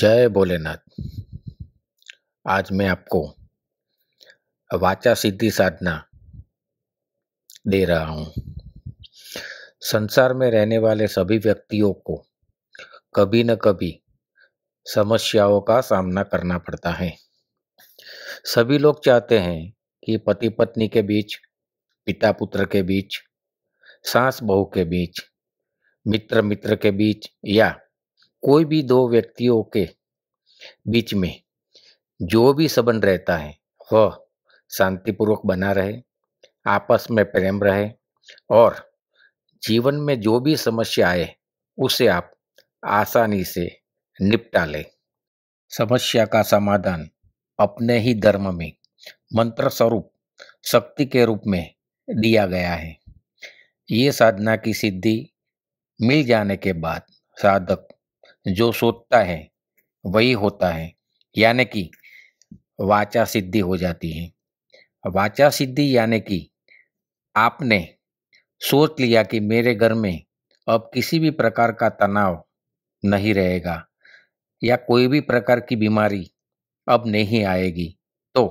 जय भोलेनाथ आज मैं आपको वाचा सिद्धि साधना दे रहा हूँ संसार में रहने वाले सभी व्यक्तियों को कभी न कभी समस्याओं का सामना करना पड़ता है सभी लोग चाहते हैं कि पति पत्नी के बीच पिता पुत्र के बीच सास बहू के बीच मित्र मित्र के बीच या कोई भी दो व्यक्तियों के बीच में जो भी संबंध रहता है वह शांतिपूर्वक बना रहे आपस में प्रेम रहे और जीवन में जो भी समस्या आए उसे आप आसानी से निपटा लें समस्या का समाधान अपने ही धर्म में मंत्र स्वरूप शक्ति के रूप में दिया गया है ये साधना की सिद्धि मिल जाने के बाद साधक जो सोचता है वही होता है यानी कि वाचा सिद्धि हो जाती है वाचा सिद्धि यानी कि आपने सोच लिया कि मेरे घर में अब किसी भी प्रकार का तनाव नहीं रहेगा या कोई भी प्रकार की बीमारी अब नहीं आएगी तो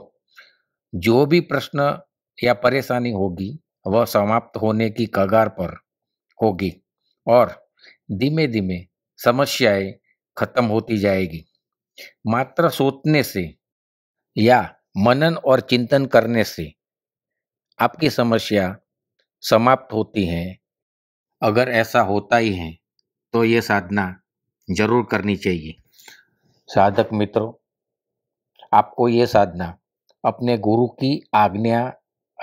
जो भी प्रश्न या परेशानी होगी वह समाप्त होने की कगार पर होगी और धीमे धीमे समस्याएं खत्म होती जाएगी मात्र सोचने से या मनन और चिंतन करने से आपकी समस्या समाप्त होती है अगर ऐसा होता ही है तो ये साधना जरूर करनी चाहिए साधक मित्रों आपको ये साधना अपने गुरु की आज्ञा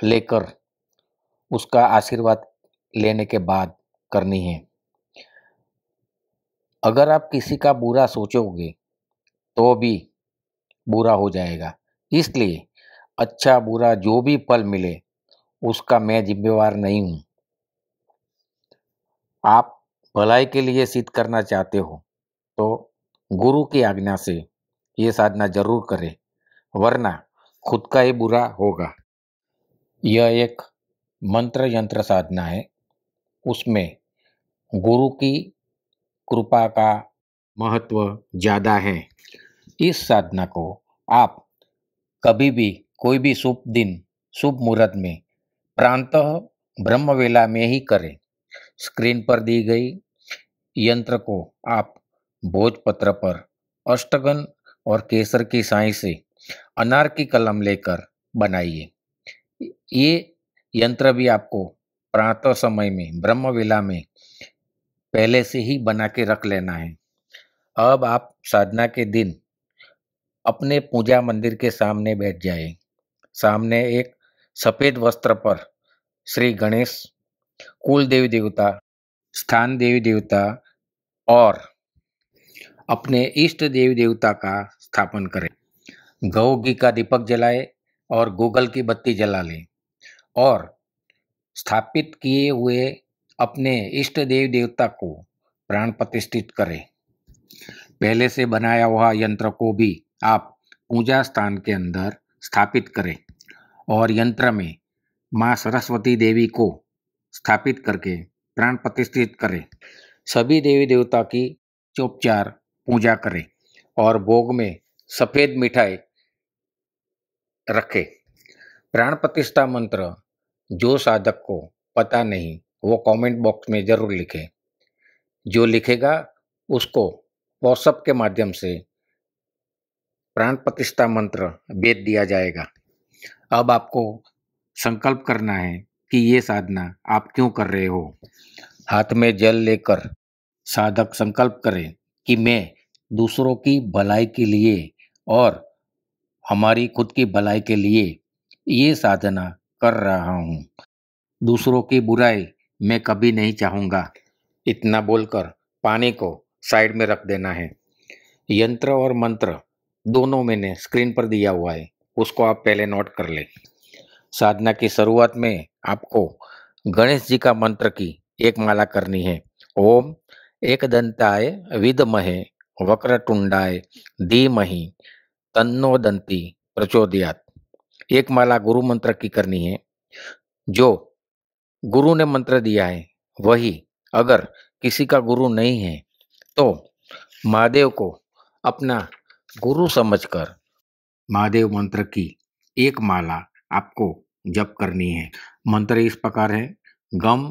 लेकर उसका आशीर्वाद लेने के बाद करनी है अगर आप किसी का बुरा सोचोगे तो भी बुरा हो जाएगा इसलिए अच्छा बुरा जो भी पल मिले उसका मैं जिम्मेवार नहीं हूँ आप भलाई के लिए सिद्ध करना चाहते हो तो गुरु की आज्ञा से ये साधना जरूर करें वरना खुद का ही बुरा होगा यह एक मंत्र यंत्र साधना है उसमें गुरु की कृपा का महत्व ज़्यादा है इस साधना को आप कभी भी कोई भी शुभ दिन शुभ मुहूर्त में प्रांत ब्रह्मवेला में ही करें स्क्रीन पर दी गई यंत्र को आप भोजपत्र पर अष्टगन और केसर की साई से अनार की कलम लेकर बनाइए ये यंत्र भी आपको प्रातः समय में ब्रह्मवेला में पहले से ही बना के रख लेना है अब आप साधना के दिन अपने पूजा मंदिर के सामने बैठ जाए सामने एक सफ़ेद वस्त्र पर श्री गणेश कुल देवी देवता स्थान देवी देवता और अपने इष्ट देवी देवता का स्थापन करें गौ घी का दीपक जलाए और गूगल की बत्ती जला लें और स्थापित किए हुए अपने इष्ट देव देवता को प्राण प्रतिष्ठित करें पहले से बनाया हुआ यंत्र को भी आप पूजा स्थान के अंदर स्थापित करें और यंत्र में माँ सरस्वती देवी को स्थापित करके प्राण प्रतिष्ठित करें सभी देवी देवता की चौपचार पूजा करें और भोग में सफ़ेद मिठाई रखें प्राण प्रतिष्ठा मंत्र जो साधक को पता नहीं वो कमेंट बॉक्स में ज़रूर लिखें जो लिखेगा उसको व्हाट्सअप के माध्यम से प्राण प्रतिष्ठा मंत्र भेज दिया जाएगा अब आपको संकल्प करना है कि ये साधना आप क्यों कर रहे हो हाथ में जल लेकर साधक संकल्प करें कि मैं दूसरों की भलाई के लिए और हमारी खुद की भलाई के लिए ये साधना कर रहा हूँ दूसरों की बुराई मैं कभी नहीं चाहूँगा इतना बोलकर पानी को साइड में रख देना है यंत्र और मंत्र दोनों मैंने स्क्रीन पर दिया हुआ है उसको आप पहले नोट कर लें साधना की शुरुआत में आपको गणेश जी का मंत्र की एक माला करनी है ओम एक दंताय विद महे विदमहे वक्रटुंडाय धीमहि तन्नो दंती प्रचोदयात एक माला गुरु मंत्र की करनी है जो गुरु ने मंत्र दिया है वही अगर किसी का गुरु नहीं है तो महादेव को अपना गुरु समझकर महादेव मंत्र की एक माला आपको जप करनी है मंत्र इस प्रकार है गम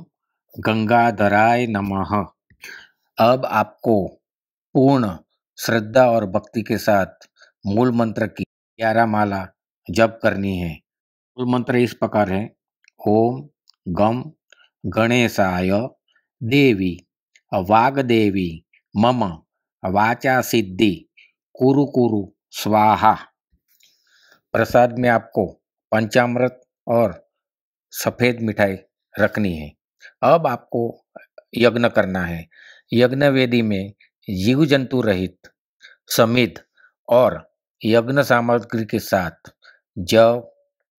गंगाधराय नमः अब आपको पूर्ण श्रद्धा और भक्ति के साथ मूल मंत्र की ग्यारह माला जप करनी है मूल मंत्र इस प्रकार है ओम गम गणेशाय देवी वाग्देवी मम वाचा सिद्धि कुरु कुरु स्वाहा प्रसाद में आपको पंचामृत और सफ़ेद मिठाई रखनी है अब आपको यज्ञ करना है यज्ञ वेदी में जीव जंतु रहित समिध और यज्ञ सामग्री के साथ जव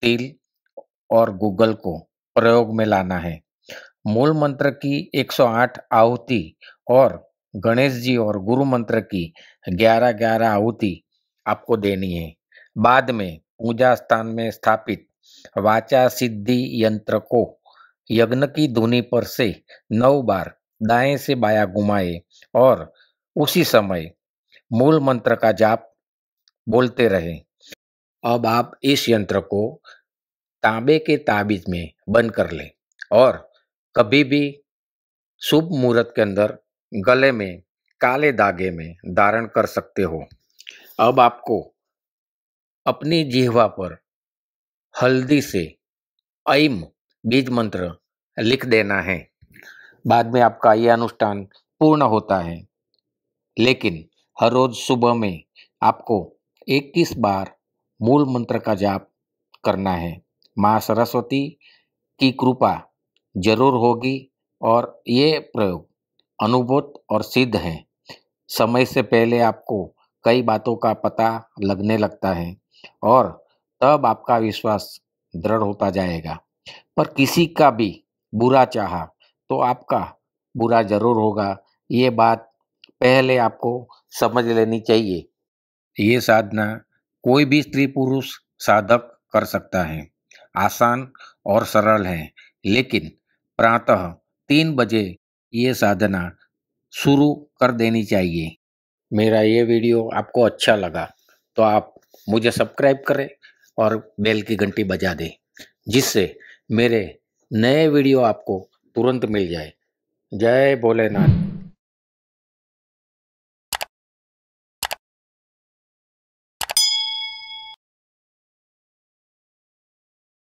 तिल और गूगल को प्रयोग में लाना है मूल मंत्र की 108 आहुति और गणेश जी और गुरु मंत्र की 11 ग्यारह आहुति आपको देनी है बाद में पूजा स्थान में स्थापित वाचा सिद्धि यंत्र को यज्ञ की धुनी पर से नौ बार दाएं से बाया घुमाए और उसी समय मूल मंत्र का जाप बोलते रहे अब आप इस यंत्र को तांबे के ताबीज में बंद कर लें और कभी भी शुभ मुहूर्त के अंदर गले में काले धागे में धारण कर सकते हो अब आपको अपनी जिहवा पर हल्दी से ऐम बीज मंत्र लिख देना है बाद में आपका यह अनुष्ठान पूर्ण होता है लेकिन हर रोज सुबह में आपको 21 बार मूल मंत्र का जाप करना है माँ सरस्वती की कृपा जरूर होगी और ये प्रयोग अनुभूत और सिद्ध है समय से पहले आपको कई बातों का पता लगने लगता है और तब आपका विश्वास दृढ़ होता जाएगा पर किसी का भी बुरा चाहा तो आपका बुरा जरूर होगा ये बात पहले आपको समझ लेनी चाहिए ये साधना कोई भी स्त्री पुरुष साधक कर सकता है आसान और सरल है लेकिन प्रातः तीन बजे ये साधना शुरू कर देनी चाहिए मेरा ये वीडियो आपको अच्छा लगा तो आप मुझे सब्सक्राइब करें और बेल की घंटी बजा दें जिससे मेरे नए वीडियो आपको तुरंत मिल जाए जय भोलेनाथ